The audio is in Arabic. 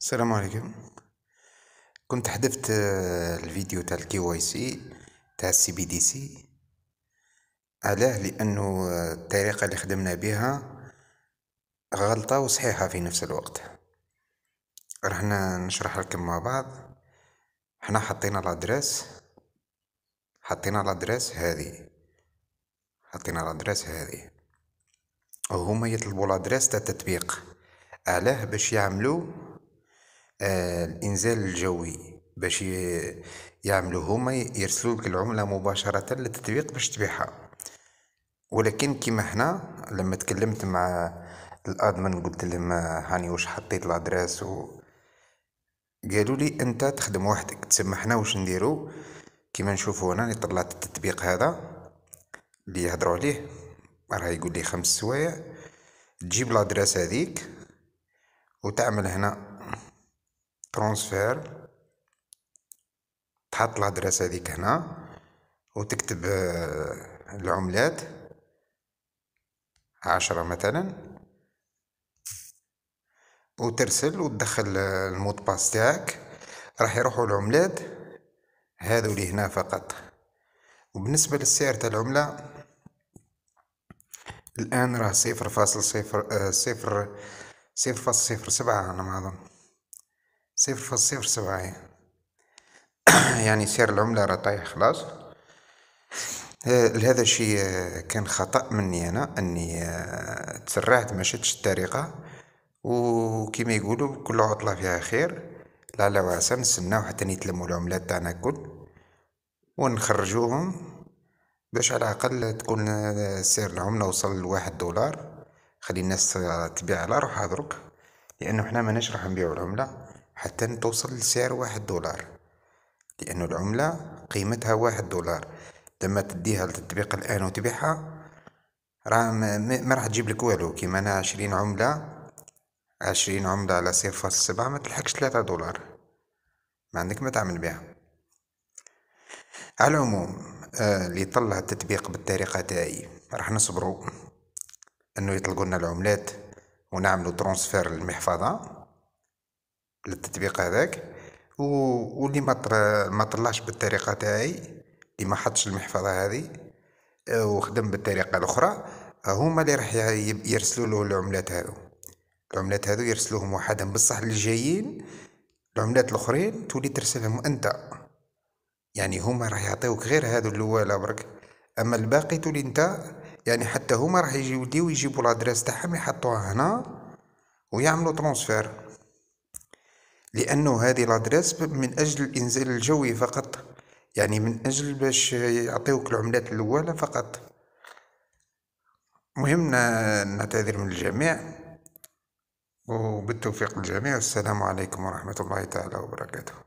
السلام عليكم كنت حذفت آه، الفيديو تاع الكي واي سي تاع السي بي دي سي علاه لانه آه، الطريقه اللي خدمنا بها غلطه وصحيحه في نفس الوقت رحنا نشرح لكم مع بعض حنا حطينا الادريس حطينا الادريس هذه حطينا الادريس هذه وهما يطلبوا الادريس تاع التطبيق علاه باش يعملوا الانزال آه، الجوي باش يعملوا هما يرسلوا لك العمله مباشره للتطبيق باش تبيعها ولكن كيما حنا لما تكلمت مع الادمن قلت لهم هاني واش حطيت الادريس و قالوا لي انت تخدم وحدك تسمى حنا واش نديرو كيما نشوفو هنا طلعت التطبيق هذا اللي يهضروا عليه راه يقول لي خمس سوايع تجيب لادريس هذيك وتعمل هنا ترانسفير تحط لادريس هذيك هنا وتكتب آه، العملات عشرة مثلا وترسل وتدخل آه، المود باس تاعك راح يروحوا العملات هذو اللي هنا فقط وبالنسبة للسعر تاع العملة الآن راه صفر فاصل صفر آه، صفر صفر فاصل صفر سبعة أنا ما أظن صفر فاصل صفر سبعة يعني سعر العملة راه طايح خلاص آه، لهذا الشيء آه، كان خطأ مني أنا أني آه، تسرعت ما شدتش الطريقة وكما يقولوا كل عطلة فيها خير لعل وعسى نستناو حتى نتلموا العملات تاعنا الكل ونخرجوهم باش على الأقل تكون سعر العملة وصل لواحد دولار خلي الناس تبيع على روحها درك لأنه حنا ما نشرح نبيعو العملة حتى توصل لسعر واحد دولار لأن العملة قيمتها واحد دولار لما تديها للتطبيق الآن وتبيعها راه ما راح تجيب لك والو كيما أنا عشرين عملة عشرين عملة على صفر فاصل سبعة ما تلحقش ثلاثة دولار ما عندك ما تعمل بها على العموم آه، اللي آه طلع التطبيق بالطريقة تاعي راح نصبرو انه يطلقوا لنا العملات ونعملوا ترونسفير للمحفظة للتطبيق هذاك و... واللي ما ما طلعش بالطريقه تاعي اللي ما حطش المحفظه هذه آه، وخدم بالطريقه الاخرى هما اللي راح يرسلوا له العملات هذو العملات هذو يرسلوهم وحدهم بصح اللي جايين العملات الاخرين تولي ترسلهم انت يعني هما راح يعطيوك غير هذو الاولى برك اما الباقي تولي انت يعني حتى هما راح يجيو يجيبوا لادريس تاعهم يحطوها هنا ويعملوا ترونسفير لأنه هذه لادريس من أجل الإنزال الجوي فقط يعني من أجل باش يعطيوك العملات الأولى فقط مهم نعتذر من الجميع وبالتوفيق للجميع السلام عليكم ورحمة الله تعالى وبركاته